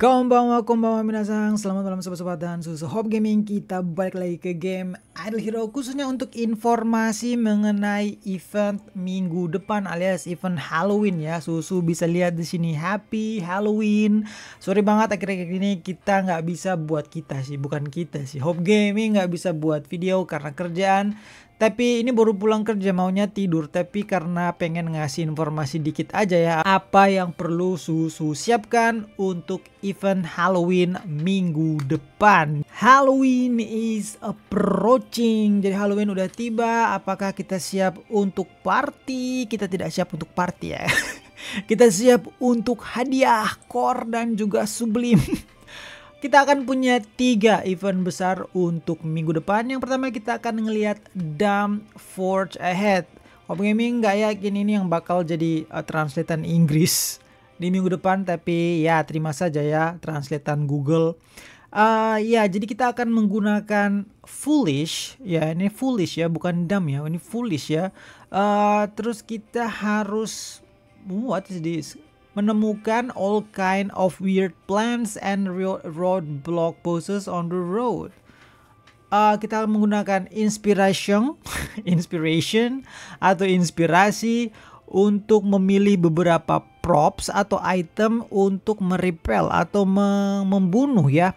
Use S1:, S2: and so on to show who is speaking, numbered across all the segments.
S1: Konbanwa, mina sang selamat malam sobat-sobat dan susu Hop Gaming Kita balik lagi ke game Idol Hero khususnya untuk informasi mengenai event minggu depan alias event Halloween ya Susu bisa lihat di sini Happy Halloween Sorry banget akhir-akhir ini kita nggak bisa buat kita sih, bukan kita sih Hop Gaming nggak bisa buat video karena kerjaan tapi ini baru pulang kerja maunya tidur tapi karena pengen ngasih informasi dikit aja ya apa yang perlu Susu siapkan untuk event Halloween minggu depan. Halloween is approaching. Jadi Halloween udah tiba, apakah kita siap untuk party? Kita tidak siap untuk party ya. Kita siap untuk hadiah, kor dan juga sublim. kita akan punya tiga event besar untuk minggu depan. Yang pertama kita akan ngelihat Dam Forge Ahead. Open Gaming nggak yakin ini yang bakal jadi uh, translatean Inggris di minggu depan, tapi ya terima saja ya translatean Google. Uh, ya jadi kita akan menggunakan foolish ya ini foolish ya bukan dam ya ini foolish ya uh, terus kita harus what is this menemukan all kind of weird plants and road roadblock poses on the road. Uh, kita menggunakan inspiration, inspiration atau inspirasi untuk memilih beberapa props atau item untuk merepel atau membunuh ya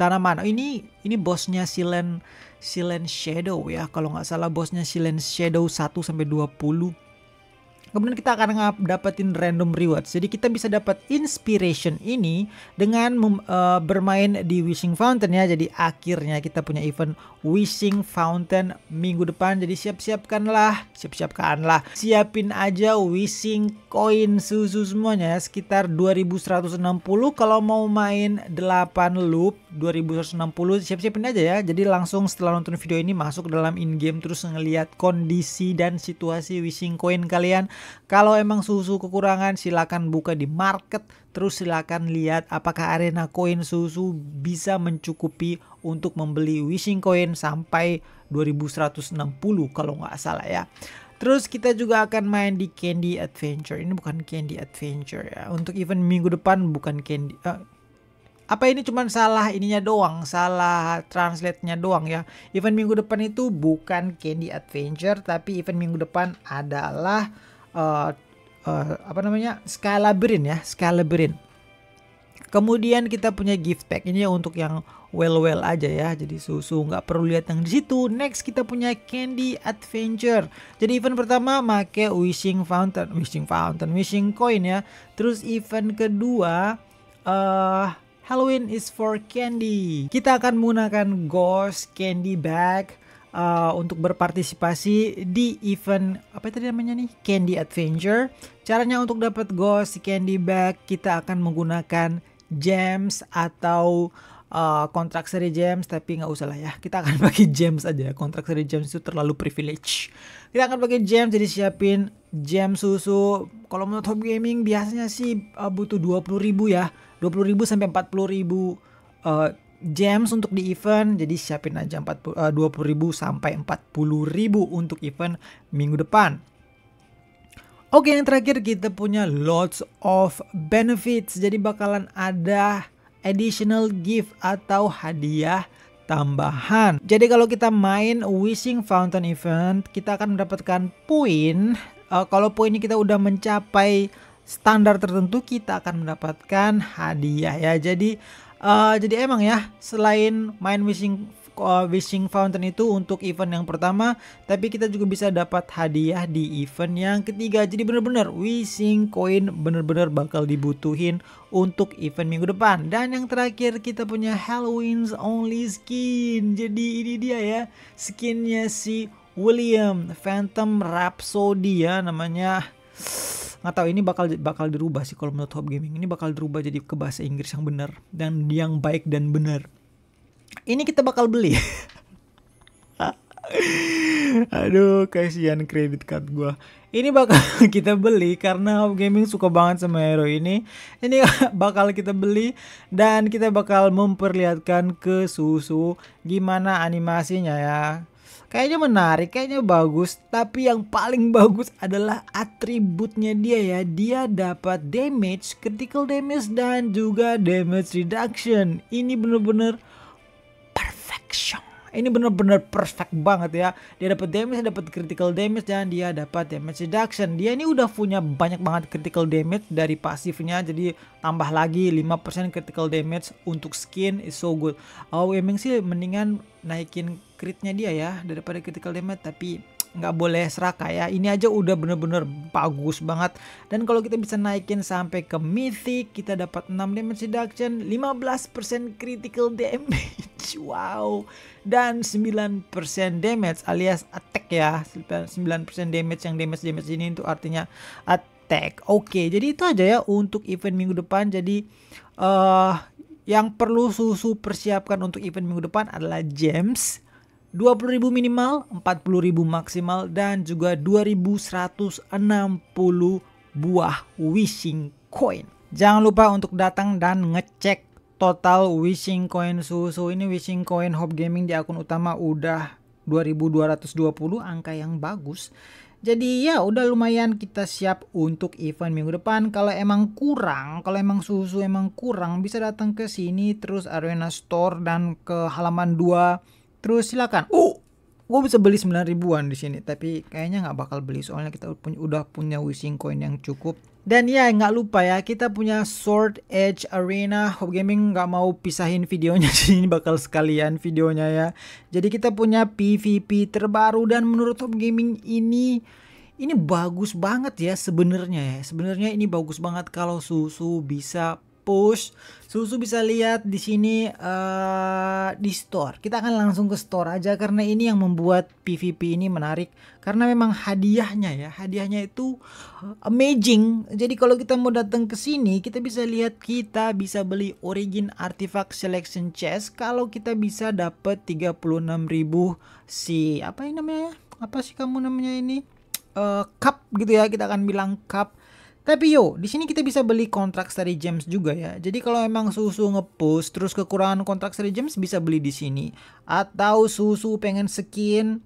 S1: tanaman. ini ini bosnya Silen Silen Shadow ya kalau nggak salah bosnya Silen Shadow 1 sampai 20 kemudian kita akan dapetin random rewards. Jadi kita bisa dapat inspiration ini dengan uh, bermain di Wishing Fountain ya. Jadi akhirnya kita punya event Wishing Fountain minggu depan. Jadi siap-siapkanlah, siap-siapkanlah. Siapin aja Wishing Coin susu semuanya ya. sekitar 2160 kalau mau main 8 loop 2160 siap-siapin aja ya. Jadi langsung setelah nonton video ini masuk dalam in game terus ngelihat kondisi dan situasi Wishing Coin kalian kalau emang susu kekurangan silakan buka di market terus silakan lihat apakah arena koin susu bisa mencukupi untuk membeli wishing coin sampai 2160 kalau nggak salah ya. Terus kita juga akan main di Candy Adventure. Ini bukan Candy Adventure ya. Untuk event minggu depan bukan Candy. Uh, apa ini cuman salah ininya doang, salah translate-nya doang ya. Event minggu depan itu bukan Candy Adventure, tapi event minggu depan adalah uh, apa namanya brin ya brin kemudian kita punya gift pack ini ya untuk yang well well aja ya jadi susu nggak perlu lihat yang di situ next kita punya candy adventure jadi event pertama make wishing fountain wishing fountain wishing coin ya terus event kedua uh, Halloween is for candy kita akan menggunakan ghost candy bag Uh, untuk berpartisipasi di event apa tadi namanya nih Candy Adventure. Caranya untuk dapat Ghost Candy Bag kita akan menggunakan gems atau uh, kontrak seri gems tapi nggak usah lah ya kita akan pakai gems aja kontrak seri gems itu terlalu privilege kita akan pakai gems jadi siapin gem susu kalau menurut hobby gaming biasanya sih uh, butuh 20.000 ya 20.000 sampai 40.000 uh, James untuk di event jadi siapin aja 40 uh, 20.000 sampai 40.000 untuk event minggu depan. Oke, yang terakhir kita punya lots of benefits. Jadi bakalan ada additional gift atau hadiah tambahan. Jadi kalau kita main Wishing Fountain event, kita akan mendapatkan poin. Uh, kalau poinnya kita udah mencapai standar tertentu, kita akan mendapatkan hadiah ya. Jadi Uh, jadi emang ya selain main wishing eh, wishing fountain itu untuk event yang pertama, tapi kita juga bisa dapat hadiah di event yang ketiga. Jadi bener-bener wishing coin bener-bener bakal dibutuhin untuk event minggu depan. Dan yang terakhir kita punya Halloween's only skin. Jadi ini dia ya skinnya si William Phantom Rhapsody ya namanya nggak tahu ini bakal bakal dirubah sih kalau menurut Hop Gaming ini bakal dirubah jadi ke bahasa Inggris yang benar dan yang baik dan benar ini kita bakal beli Aduh, kasihan kredit card gue. Ini bakal kita beli karena Hop Gaming suka banget sama hero ini. Ini bakal kita beli dan kita bakal memperlihatkan ke susu gimana animasinya ya. Kayaknya menarik, kayaknya bagus. Tapi yang paling bagus adalah atributnya dia ya. Dia dapat damage, critical damage, dan juga damage reduction. Ini bener-bener perfection ini bener-bener perfect banget ya dia dapat damage dapat critical damage dan dia dapat damage reduction dia ini udah punya banyak banget critical damage dari pasifnya jadi tambah lagi 5% critical damage untuk skin is so good oh, emang sih mendingan naikin critnya dia ya daripada critical damage tapi nggak boleh serakah ya. Ini aja udah bener-bener bagus banget. Dan kalau kita bisa naikin sampai ke mythic, kita dapat 6 damage reduction, 15% critical damage. Wow. Dan 9% damage alias attack ya. 9% damage yang damage-damage ini itu artinya attack. Oke, jadi itu aja ya untuk event minggu depan. Jadi uh, yang perlu susu persiapkan untuk event minggu depan adalah gems 20.000 minimal, 40.000 maksimal dan juga 2160 buah wishing coin. Jangan lupa untuk datang dan ngecek total wishing coin susu ini wishing coin Hop Gaming di akun utama udah 2220 angka yang bagus. Jadi ya udah lumayan kita siap untuk event minggu depan. Kalau emang kurang, kalau emang susu emang kurang bisa datang ke sini terus Arena Store dan ke halaman 2 Terus silakan. Uh, gue bisa beli 9 ribuan di sini, tapi kayaknya nggak bakal beli soalnya kita udah punya wishing coin yang cukup. Dan ya nggak lupa ya kita punya Sword Edge Arena. Hope Gaming nggak mau pisahin videonya sih ini bakal sekalian videonya ya. Jadi kita punya PVP terbaru dan menurut Hope Gaming ini ini bagus banget ya sebenarnya ya. Sebenarnya ini bagus banget kalau Susu bisa push. Susu bisa lihat di sini uh, di store. Kita akan langsung ke store aja karena ini yang membuat PVP ini menarik karena memang hadiahnya ya. Hadiahnya itu amazing. Jadi kalau kita mau datang ke sini, kita bisa lihat kita bisa beli origin artifact selection chest kalau kita bisa dapat 36.000 si apa ini namanya? Apa sih kamu namanya ini? Uh, cup gitu ya. Kita akan bilang cup tapi yo, di sini kita bisa beli kontrak seri James juga ya. Jadi kalau emang susu ngepush terus kekurangan kontrak seri James bisa beli di sini atau susu pengen skin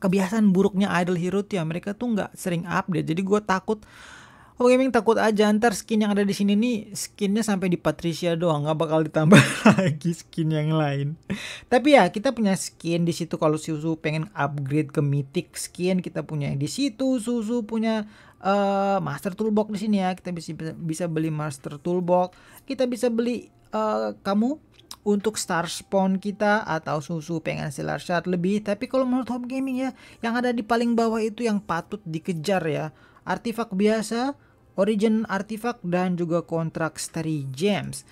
S1: kebiasaan buruknya idol hero tuh ya mereka tuh nggak sering update. Jadi gue takut Oh gaming takut aja ntar skin yang ada di sini nih skinnya sampai di Patricia doang nggak bakal ditambah lagi skin yang lain. Tapi ya kita punya skin di situ kalau Susu pengen upgrade ke mythic skin kita punya di situ Susu punya uh, master toolbox di sini ya kita bisa bisa beli master toolbox kita bisa beli uh, kamu untuk star spawn kita atau susu pengen silar shard lebih tapi kalau menurut home gaming ya yang ada di paling bawah itu yang patut dikejar ya artifak biasa origin artifact dan juga kontrak Starry Gems.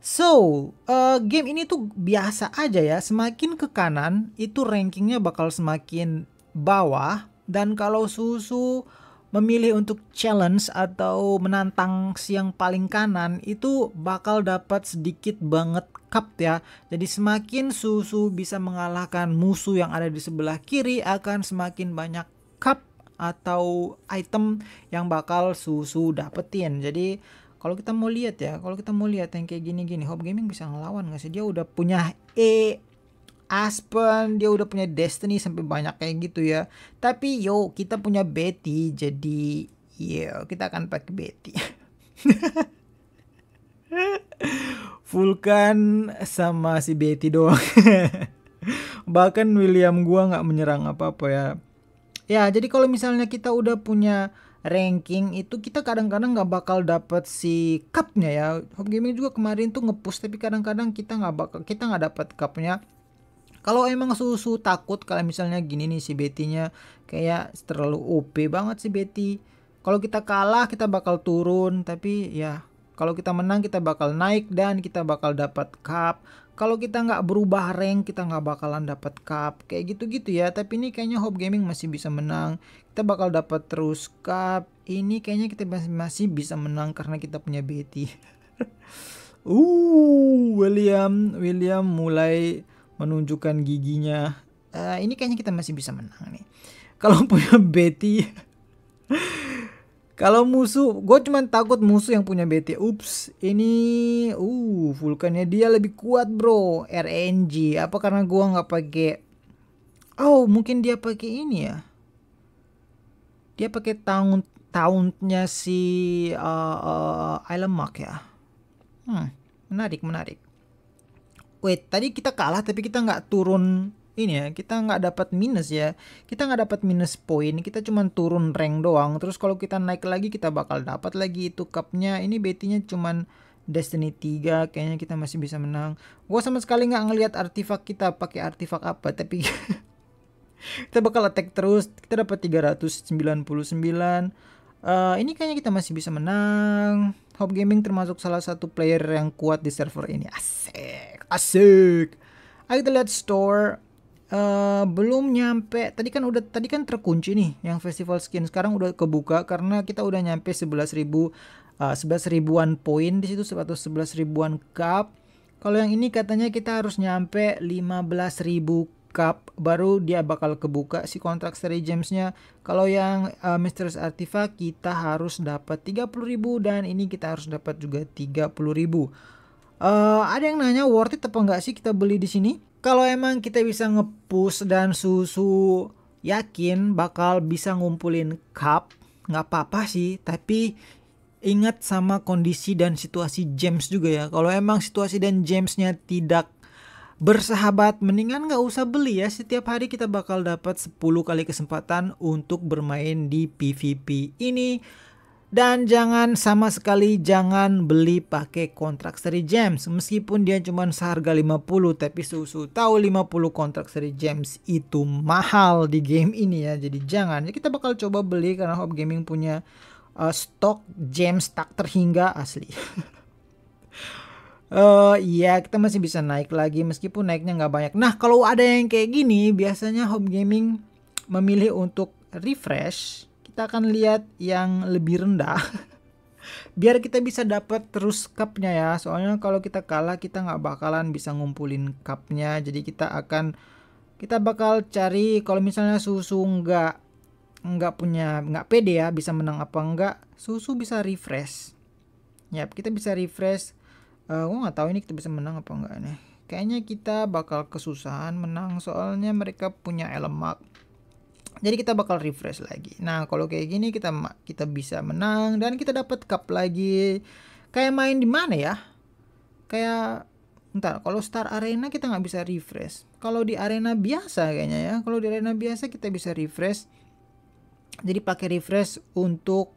S1: So, uh, game ini tuh biasa aja ya. Semakin ke kanan, itu rankingnya bakal semakin bawah. Dan kalau susu memilih untuk challenge atau menantang yang paling kanan, itu bakal dapat sedikit banget cup ya. Jadi semakin susu bisa mengalahkan musuh yang ada di sebelah kiri, akan semakin banyak cup atau item yang bakal susu dapetin. Jadi kalau kita mau lihat ya, kalau kita mau lihat yang kayak gini-gini, Hope Gaming bisa ngelawan nggak sih? Dia udah punya E Aspen, dia udah punya Destiny sampai banyak kayak gitu ya. Tapi yo, kita punya Betty, jadi yo iya, kita akan pakai Betty. Vulkan sama si Betty doang. Bahkan William gua nggak menyerang apa-apa ya. Ya, jadi kalau misalnya kita udah punya ranking itu kita kadang-kadang nggak -kadang bakal dapat si cupnya ya. Home Gaming juga kemarin tuh ngepush tapi kadang-kadang kita nggak bakal kita nggak dapat cupnya. Kalau emang susu takut kalau misalnya gini nih si Betty-nya kayak terlalu OP banget si Betty. Kalau kita kalah kita bakal turun tapi ya kalau kita menang kita bakal naik dan kita bakal dapat cup. Kalau kita nggak berubah rank, kita nggak bakalan dapat cup kayak gitu-gitu ya. Tapi ini kayaknya Hope Gaming masih bisa menang. Kita bakal dapat terus cup. Ini kayaknya kita masih masih bisa menang karena kita punya Betty. uh, William, William mulai menunjukkan giginya. Uh, ini kayaknya kita masih bisa menang nih. Kalau punya Betty Kalau musuh, gue cuma takut musuh yang punya BT. Ups, ini, uh, vulkannya dia lebih kuat bro. RNG, apa karena gue nggak pakai? Oh, mungkin dia pakai ini ya. Dia pakai tahun tahunnya si uh, uh, Island Mark ya. Hmm, menarik, menarik. Wait, tadi kita kalah tapi kita nggak turun ini ya kita nggak dapat minus ya kita nggak dapat minus poin kita cuman turun rank doang terus kalau kita naik lagi kita bakal dapat lagi itu cupnya ini betinya cuman Destiny 3 kayaknya kita masih bisa menang gua sama sekali nggak ngelihat artifak kita pakai artifak apa tapi kita bakal attack terus kita dapat 399 uh, eh, ini kayaknya kita masih bisa menang hop Gaming termasuk salah satu player yang kuat di server ini asik asik ayo kita lihat store uh, belum nyampe tadi kan udah tadi kan terkunci nih yang festival skin sekarang udah kebuka karena kita udah nyampe 11.000 uh, 11 ribuan poin di situ atau 11 ribuan cup kalau yang ini katanya kita harus nyampe ribu cup baru dia bakal kebuka si kontrak seri Jamesnya kalau yang uh, Mistress Artifact kita harus dapat ribu dan ini kita harus dapat juga 30.000 Uh, eh, ada yang nanya worth it apa enggak sih kita beli di sini? kalau emang kita bisa ngepush dan susu yakin bakal bisa ngumpulin cup nggak apa-apa sih tapi ingat sama kondisi dan situasi James juga ya kalau emang situasi dan Jamesnya tidak bersahabat mendingan nggak usah beli ya setiap hari kita bakal dapat 10 kali kesempatan untuk bermain di PVP ini dan jangan sama sekali jangan beli pakai kontrak seri James meskipun dia cuma seharga 50 tapi susu tahu 50 kontrak seri James itu mahal di game ini ya. Jadi jangan. Ya, kita bakal coba beli karena Hop Gaming punya uh, stok James tak terhingga asli. Uh, ya kita masih bisa naik lagi meskipun naiknya nggak banyak. Nah kalau ada yang kayak gini biasanya home gaming memilih untuk refresh kita akan lihat yang lebih rendah biar kita bisa dapat terus cupnya ya soalnya kalau kita kalah kita nggak bakalan bisa ngumpulin cupnya jadi kita akan kita bakal cari kalau misalnya susu nggak nggak punya nggak pede ya bisa menang apa enggak susu bisa refresh ya kita bisa refresh uh, gua nggak tahu ini kita bisa menang apa enggak nih kayaknya kita bakal kesusahan menang soalnya mereka punya elemak jadi kita bakal refresh lagi. Nah, kalau kayak gini kita kita bisa menang dan kita dapat cup lagi. Kayak main di mana ya? Kayak ntar kalau Star Arena kita nggak bisa refresh. Kalau di arena biasa kayaknya ya. Kalau di arena biasa kita bisa refresh. Jadi pakai refresh untuk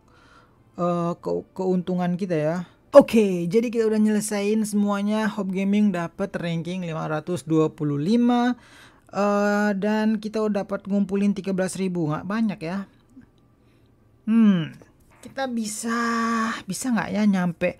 S1: uh, ke keuntungan kita ya. Oke, okay, jadi kita udah nyelesain semuanya. Hop Gaming dapat ranking 525 Uh, dan kita udah dapat ngumpulin ribu nggak banyak ya. Hmm, kita bisa bisa nggak ya nyampe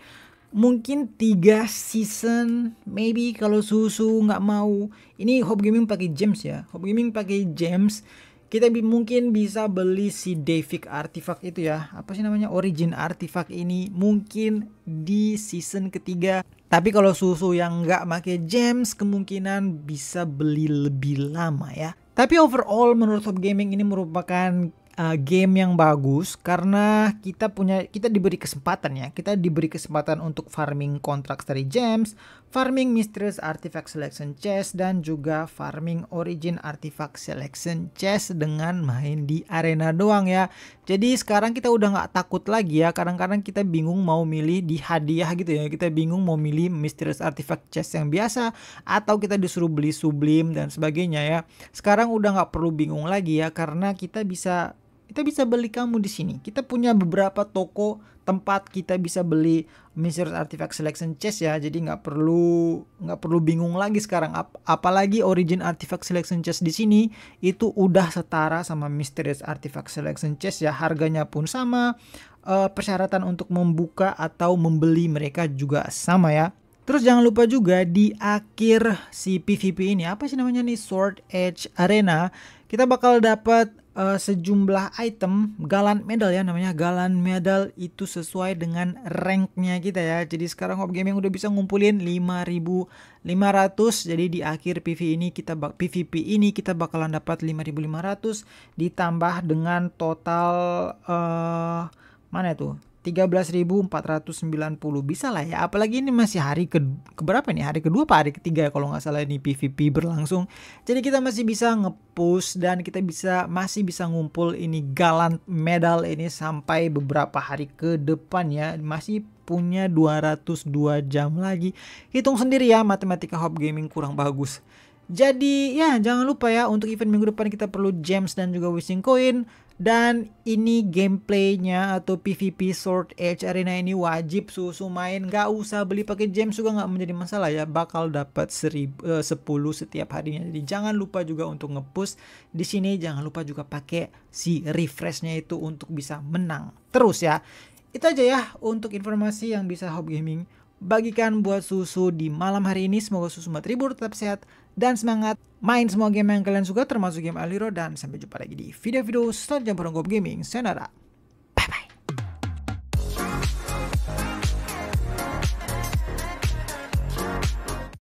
S1: mungkin tiga season maybe kalau susu nggak mau ini hobby gaming pakai gems ya hobby gaming pakai gems kita bi mungkin bisa beli si David artifact itu ya apa sih namanya origin artifact ini mungkin di season ketiga tapi kalau susu yang nggak pakai gems kemungkinan bisa beli lebih lama ya tapi overall menurut Top Gaming ini merupakan uh, game yang bagus karena kita punya kita diberi kesempatan ya kita diberi kesempatan untuk farming kontrak dari gems farming mistress artifact selection chest dan juga farming origin artifact selection chest dengan main di arena doang ya. Jadi sekarang kita udah nggak takut lagi ya. Kadang-kadang kita bingung mau milih di hadiah gitu ya. Kita bingung mau milih mistress artifact chest yang biasa atau kita disuruh beli sublim dan sebagainya ya. Sekarang udah nggak perlu bingung lagi ya karena kita bisa kita bisa beli kamu di sini. Kita punya beberapa toko tempat kita bisa beli Mister Artifact Selection Chest ya. Jadi nggak perlu nggak perlu bingung lagi sekarang. Ap apalagi Origin Artifact Selection Chest di sini itu udah setara sama Mysterious Artifact Selection Chest ya. Harganya pun sama. E, persyaratan untuk membuka atau membeli mereka juga sama ya. Terus jangan lupa juga di akhir si PVP ini apa sih namanya nih Sword Edge Arena kita bakal dapat uh, sejumlah item galan medal ya namanya galan medal itu sesuai dengan ranknya kita ya jadi sekarang Hop Gaming udah bisa ngumpulin 5500 jadi di akhir PV ini kita PVP ini kita bakalan dapat 5500 ditambah dengan total uh, mana tuh 13.490 bisa lah ya. Apalagi ini masih hari ke keberapa nih? Hari kedua apa hari ketiga ya kalau nggak salah ini PVP berlangsung. Jadi kita masih bisa ngepush dan kita bisa masih bisa ngumpul ini galant medal ini sampai beberapa hari ke depan ya. Masih punya 202 jam lagi. Hitung sendiri ya matematika Hop Gaming kurang bagus. Jadi ya jangan lupa ya untuk event minggu depan kita perlu gems dan juga wishing coin. Dan ini gameplaynya atau PvP Sword Edge Arena ini wajib susu main. Gak usah beli pakai gems juga nggak menjadi masalah ya. Bakal dapat seribu eh, 10 setiap harinya. Jadi jangan lupa juga untuk ngepush di sini. Jangan lupa juga pakai si refreshnya itu untuk bisa menang terus ya. Itu aja ya untuk informasi yang bisa Hop Gaming bagikan buat susu di malam hari ini. Semoga susu semua tetap sehat dan semangat. Main semua game yang kalian suka termasuk game Aliro dan sampai jumpa lagi di video-video selanjutnya Gaming. Senara.